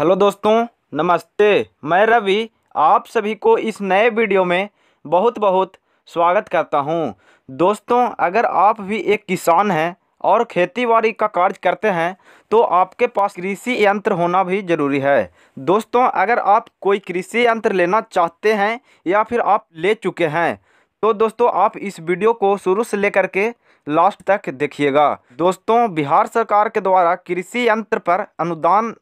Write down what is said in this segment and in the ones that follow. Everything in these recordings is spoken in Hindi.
हेलो दोस्तों नमस्ते मैं रवि आप सभी को इस नए वीडियो में बहुत बहुत स्वागत करता हूं दोस्तों अगर आप भी एक किसान हैं और खेतीबाड़ी का कार्य करते हैं तो आपके पास कृषि यंत्र होना भी ज़रूरी है दोस्तों अगर आप कोई कृषि यंत्र लेना चाहते हैं या फिर आप ले चुके हैं तो दोस्तों आप इस वीडियो को शुरू से लेकर के लास्ट तक देखिएगा दोस्तों बिहार सरकार के द्वारा कृषि यंत्र पर अनुदान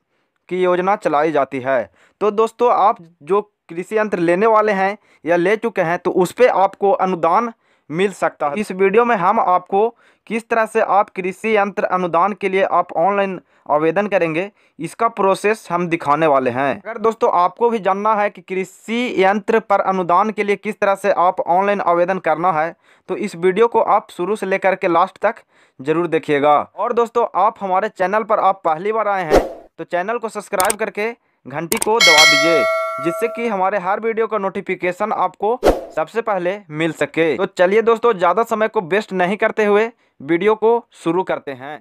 की योजना चलाई जाती है तो दोस्तों आप जो कृषि यंत्र लेने वाले हैं या ले चुके हैं तो उस पर आपको अनुदान मिल सकता है इस वीडियो में हम आपको किस तरह से आप कृषि यंत्र अनुदान के लिए आप ऑनलाइन आवेदन करेंगे इसका प्रोसेस हम दिखाने वाले हैं अगर दोस्तों आपको भी जानना है कि कृषि यंत्र पर अनुदान के लिए किस तरह से आप ऑनलाइन आवेदन करना है तो इस वीडियो को आप शुरू से लेकर के लास्ट तक ज़रूर देखिएगा और दोस्तों आप हमारे चैनल पर आप पहली बार आए हैं तो चैनल को सब्सक्राइब करके घंटी को दबा दीजिए जिससे कि हमारे हर वीडियो का नोटिफिकेशन आपको सबसे पहले मिल सके तो चलिए दोस्तों ज़्यादा समय को वेस्ट नहीं करते हुए वीडियो को शुरू करते हैं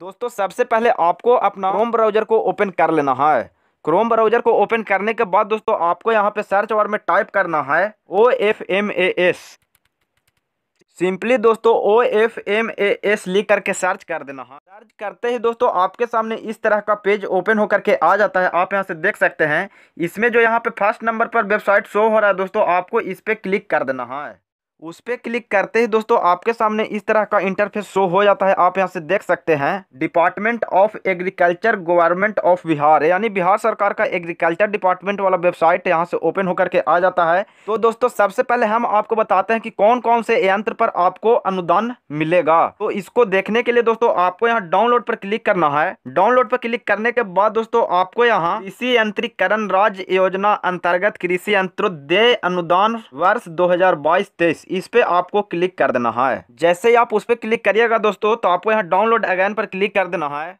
दोस्तों सबसे पहले आपको अपना क्रोम ब्राउजर को ओपन कर लेना है क्रोम ब्राउजर को ओपन करने के बाद दोस्तों आपको यहाँ पे सर्च बार में टाइप करना है O F M A S simply दोस्तों O F M A S लिख करके सर्च कर देना है हाँ। सर्च करते ही दोस्तों आपके सामने इस तरह का पेज ओपन होकर के आ जाता है आप यहाँ से देख सकते हैं इसमें जो यहाँ पे फर्स्ट नंबर पर वेबसाइट शो हो रहा है दोस्तों आपको इस पर क्लिक कर देना है हाँ। उस पर क्लिक करते ही दोस्तों आपके सामने इस तरह का इंटरफेस शो हो जाता है आप यहां से देख सकते हैं Department of Agriculture Government of Bihar यानी बिहार सरकार का एग्रीकल्चर डिपार्टमेंट वाला वेबसाइट यहां से ओपन होकर के आ जाता है तो दोस्तों सबसे पहले हम आपको बताते हैं कि कौन कौन से यंत्र पर आपको अनुदान मिलेगा तो इसको देखने के लिए दोस्तों आपको यहाँ डाउनलोड पर क्लिक करना है डाउनलोड पर क्लिक करने के बाद दोस्तों आपको यहाँ कृषि यंत्रीकरण राज्य योजना अंतर्गत कृषि यंत्रोदय अनुदान वर्ष दो हजार इस पर आपको क्लिक कर देना है जैसे ही आप उस पर क्लिक करिएगा दोस्तों तो आपको यहाँ डाउनलोड अगैन पर क्लिक कर देना है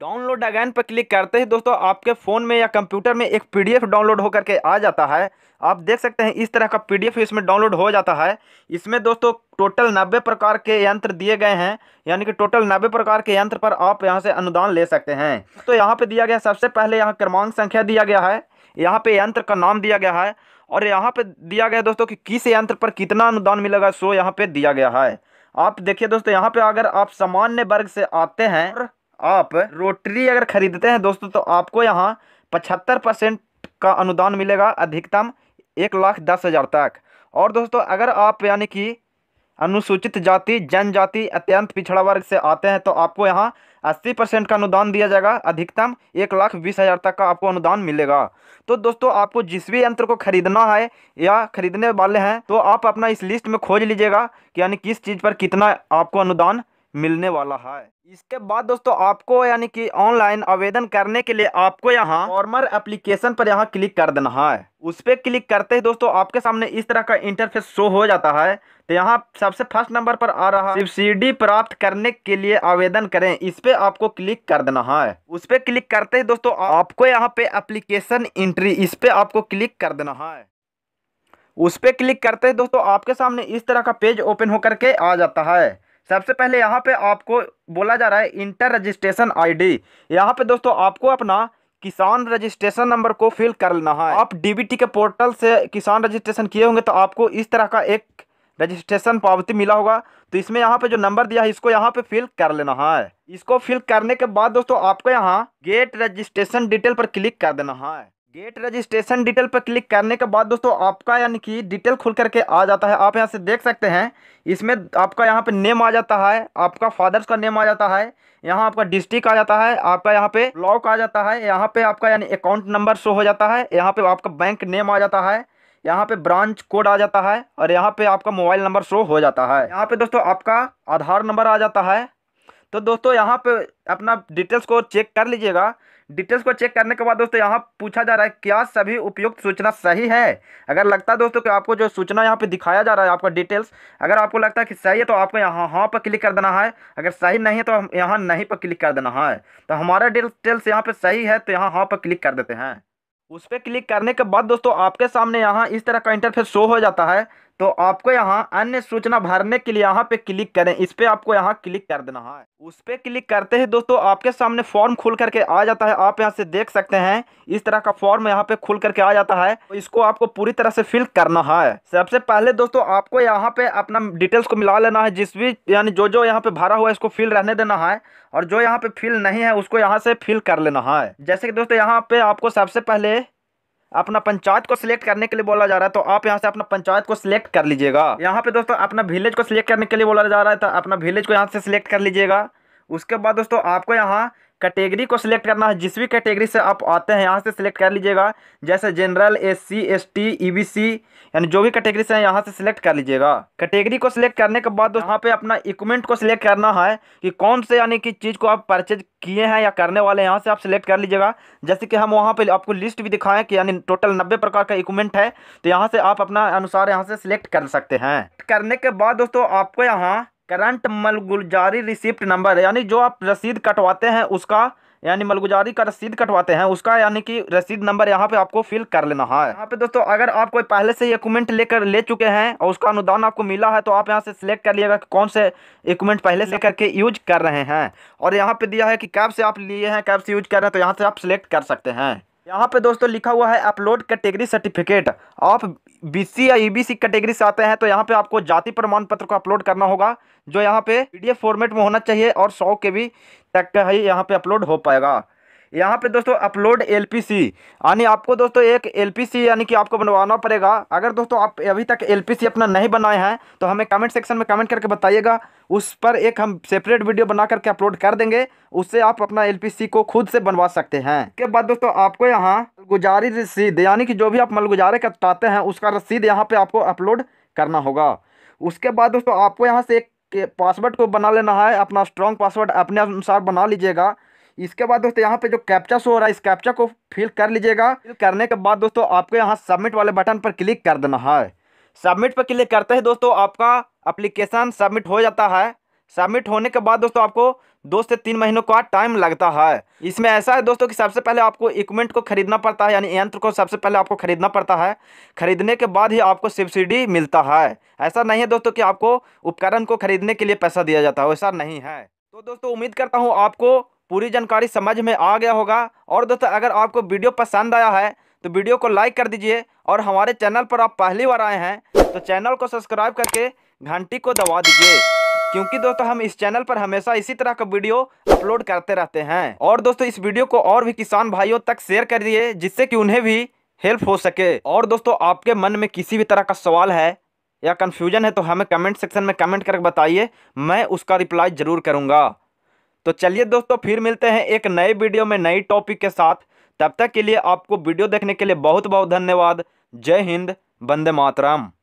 डाउनलोड अगैन पर क्लिक करते ही दोस्तों आपके फ़ोन में या कंप्यूटर में एक पीडीएफ डाउनलोड होकर के आ जाता है आप देख सकते हैं इस तरह का पीडीएफ इसमें डाउनलोड हो जाता है इसमें दोस्तों टोटल नब्बे प्रकार के यंत्र दिए गए हैं यानी कि टोटल नब्बे प्रकार के यंत्र पर आप यहाँ से अनुदान ले सकते हैं तो यहाँ पर दिया गया सबसे पहले यहाँ क्रमांक संख्या दिया गया है यहाँ पे यंत्र का नाम दिया गया है और यहाँ पे दिया गया दोस्तों कि किस यंत्र पर कितना अनुदान मिलेगा सो यहाँ पे दिया गया है आप देखिए दोस्तों यहाँ पे अगर आप सामान्य वर्ग से आते हैं और आप रोटरी अगर खरीदते हैं दोस्तों तो आपको यहाँ पचहत्तर परसेंट का अनुदान मिलेगा अधिकतम एक लाख दस हज़ार तक और दोस्तों अगर आप यानी कि अनुसूचित जाति जनजाति अत्यंत पिछड़ा वर्ग से आते हैं तो आपको यहाँ अस्सी परसेंट का अनुदान दिया जाएगा अधिकतम एक लाख बीस हज़ार तक का आपको अनुदान मिलेगा तो दोस्तों आपको जिस भी यंत्र को खरीदना है या खरीदने वाले हैं तो आप अपना इस लिस्ट में खोज लीजिएगा कि यानी किस चीज़ पर कितना आपको अनुदान मिलने वाला है इसके बाद दोस्तों आपको यानी कि ऑनलाइन आवेदन करने के लिए आपको यहाँ फॉर्मर एप्लीकेशन पर यहाँ क्लिक कर देना है उस पर क्लिक करते ही दोस्तों आपके सामने इस तरह का इंटरफेस शो हो जाता है तो यहाँ सबसे फर्स्ट नंबर पर आ रहा है सब्सिडी प्राप्त करने के लिए आवेदन करें इस पे आपको क्लिक कर देना है उस पर क्लिक करते ही दोस्तों आपको यहाँ पे एप्लीकेशन एंट्री इस पे आपको क्लिक कर देना है उस पर क्लिक करते ही दोस्तों आपके सामने इस तरह का पेज ओपन होकर के आ जाता है सबसे पहले यहाँ पे आपको बोला जा रहा है इंटर रजिस्ट्रेशन आईडी यहाँ पे दोस्तों आपको अपना किसान रजिस्ट्रेशन नंबर को फिल कर लेना है आप डीबीटी के पोर्टल से किसान रजिस्ट्रेशन किए होंगे तो आपको इस तरह का एक रजिस्ट्रेशन पावती मिला होगा तो इसमें यहाँ पे जो नंबर दिया है इसको यहाँ पे फिल कर लेना है इसको फिल करने के बाद दोस्तों आपको यहाँ गेट रजिस्ट्रेशन डिटेल पर क्लिक कर देना है डेट रजिस्ट्रेशन डिटेल पर क्लिक करने के बाद दोस्तों आपका यानी कि डिटेल खुल करके आ जाता है आप यहाँ से देख सकते हैं इसमें आपका यहाँ पे नेम आ जाता है आपका फादर्स का नेम आ जाता है यहाँ आपका डिस्ट्रिक्ट आ जाता है आपका यहाँ पे ब्लॉक आ जाता है यहाँ पे आपका यानी अकाउंट नंबर शो हो जाता है यहाँ पर आपका बैंक नेम आ जाता है यहाँ पे ब्रांच कोड आ जाता है और यहाँ पे आपका मोबाइल नंबर शो हो जाता है यहाँ पे दोस्तों आपका आधार नंबर आ जाता है तो दोस्तों यहाँ पे अपना डिटेल्स को चेक कर लीजिएगा डिटेल्स को चेक करने के बाद दोस्तों यहाँ पूछा जा रहा है क्या सभी उपयुक्त सूचना सही है अगर लगता है दोस्तों कि आपको जो सूचना यहाँ पे दिखाया जा रहा है आपका डिटेल्स अगर आपको लगता है कि सही है तो आपको यहाँ हाँ पर क्लिक कर देना है अगर सही नहीं है तो हम यहाँ नहीं पर क्लिक कर देना है तो हमारा डिटेल्स यहाँ पर सही है तो यहाँ हाँ पर क्लिक कर देते हैं उस पर क्लिक करने के बाद दोस्तों आपके सामने यहाँ इस तरह का इंटरफेस शो हो जाता है तो आपको यहाँ अन्य सूचना भरने के लिए यहाँ पे क्लिक करें इस पर आपको यहाँ क्लिक कर देना है उस पर क्लिक करते ही दोस्तों आपके सामने फॉर्म खुल करके आ जाता है आप यहाँ से देख सकते हैं इस तरह का फॉर्म यहाँ पे खुल करके आ जाता है तो इसको आपको पूरी तरह से फिल करना है सबसे पहले दोस्तों आपको यहाँ पे अपना डिटेल्स को मिला लेना है जिस भी यानी जो जो यहाँ पे भरा हुआ है इसको फिल रहने देना है और जो यहाँ पे फिल नहीं है उसको यहाँ से फिल कर लेना है जैसे कि दोस्तों यहाँ पे आपको सबसे पहले अपना पंचायत को सिलेक्ट करने के लिए बोला जा रहा है तो आप यहाँ से अपना पंचायत को सिलेक्ट कर लीजिएगा यहाँ पे दोस्तों अपना विलेज को सिलेक्ट करने के लिए बोला जा रहा है तो अपना विलेज को यहाँ से सिलेक्ट कर लीजिएगा उसके बाद दोस्तों आपको यहाँ कैटेगरी को सिलेक्ट करना है जिस भी कैटेगरी से आप आते हैं यहाँ से सिलेक्ट कर लीजिएगा जैसे general S C S T E B C यानी जो भी कैटेगरी से है यहाँ से सिलेक्ट कर लीजिएगा कैटेगरी को सिलेक्ट करने के बाद यहाँ पे अपना इक्विपमेंट को सिलेक्ट करना है कि कौन से यानी कि चीज़ को आप परचेज किए हैं या करने वाले हैं यहाँ से आप सिलेक्ट कर लीजिएगा जैसे कि हम वहाँ पर आपको लिस्ट भी दिखाएं कि यानी टोटल नब्बे प्रकार का इक्विपमेंट है तो यहाँ से आप अपना अनुसार यहाँ से सिलेक्ट कर सकते हैं करने के बाद दोस्तों आपको यहाँ करंट मलगुजारी रिसिप्ट नंबर यानी जो आप रसीद कटवाते हैं उसका यानी मलगुजारी का रसीद कटवाते हैं उसका यानी कि रसीद नंबर यहाँ पे आपको फिल कर लेना है यहाँ पे दोस्तों अगर आप कोई पहले से इक्वमेंट लेकर ले चुके हैं और उसका अनुदान आपको मिला है तो आप यहाँ से सिलेक्ट कर लिएगा कि कौन से इक्वमेंट पहले से करके यूज कर रहे हैं और यहाँ पे दिया है कि कैब से आप लिए हैं कैब से यूज कर रहे हैं तो यहाँ से आप सिलेक्ट कर सकते हैं यहाँ पे दोस्तों लिखा हुआ है अपलोड कैटेगरी सर्टिफिकेट आप बीसी या ईबीसी e कैटेगरी से आते हैं तो यहाँ पे आपको जाति प्रमाण पत्र को अपलोड करना होगा जो यहाँ पे पीडीएफ फॉर्मेट में होना चाहिए और सौ के भी तक का ही यहाँ पे अपलोड हो पाएगा यहाँ पे दोस्तों अपलोड एलपीसी यानी आपको दोस्तों एक एलपीसी यानी कि आपको बनवाना पड़ेगा अगर दोस्तों आप अभी तक एलपीसी अपना नहीं बनाए हैं तो हमें कमेंट सेक्शन में कमेंट करके बताइएगा उस पर एक हम सेपरेट वीडियो बना करके अपलोड कर देंगे उससे आप अपना एलपीसी को खुद से बनवा सकते हैं के बाद दोस्तों आपको यहाँ गुजारी रसीद यानी कि जो भी आप मलगुजारे कटाते हैं उसका रसीद यहाँ पर आपको अपलोड करना होगा उसके बाद दोस्तों आपको यहाँ से एक पासवर्ड को बना लेना है अपना स्ट्रॉन्ग पासवर्ड अपने अनुसार बना लीजिएगा इसके बाद दोस्तों यहाँ पे जो कैप्चा शो हो रहा है इस कैप्चा को फिल कर लीजिएगा फिल करने के बाद दोस्तों आपको यहाँ सबमिट वाले बटन पर क्लिक कर देना है सबमिट पर क्लिक करते ही दोस्तों आपका अप्लीकेशन सबमिट हो जाता है सबमिट होने के बाद दोस्तों आपको दो से तीन महीनों का टाइम लगता है इसमें ऐसा है दोस्तों कि सबसे पहले आपको इक्विपमेंट को खरीदना पड़ता है यानी यंत्र को सबसे पहले आपको खरीदना पड़ता है खरीदने के बाद ही आपको सब्सिडी मिलता है ऐसा नहीं है दोस्तों कि आपको उपकरण को खरीदने के लिए पैसा दिया जाता है वैसा नहीं है तो दोस्तों उम्मीद करता हूँ आपको पूरी जानकारी समझ में आ गया होगा और दोस्तों अगर आपको वीडियो पसंद आया है तो वीडियो को लाइक कर दीजिए और हमारे चैनल पर आप पहली बार आए हैं तो चैनल को सब्सक्राइब करके घंटी को दबा दीजिए क्योंकि दोस्तों हम इस चैनल पर हमेशा इसी तरह का वीडियो अपलोड करते रहते हैं और दोस्तों इस वीडियो को और भी किसान भाइयों तक शेयर कर दिए जिससे कि उन्हें भी हेल्प हो सके और दोस्तों आपके मन में किसी भी तरह का सवाल है या कन्फ्यूजन है तो हमें कमेंट सेक्शन में कमेंट करके बताइए मैं उसका रिप्लाई ज़रूर करूँगा तो चलिए दोस्तों फिर मिलते हैं एक नए वीडियो में नई टॉपिक के साथ तब तक के लिए आपको वीडियो देखने के लिए बहुत बहुत धन्यवाद जय हिंद बंदे मातराम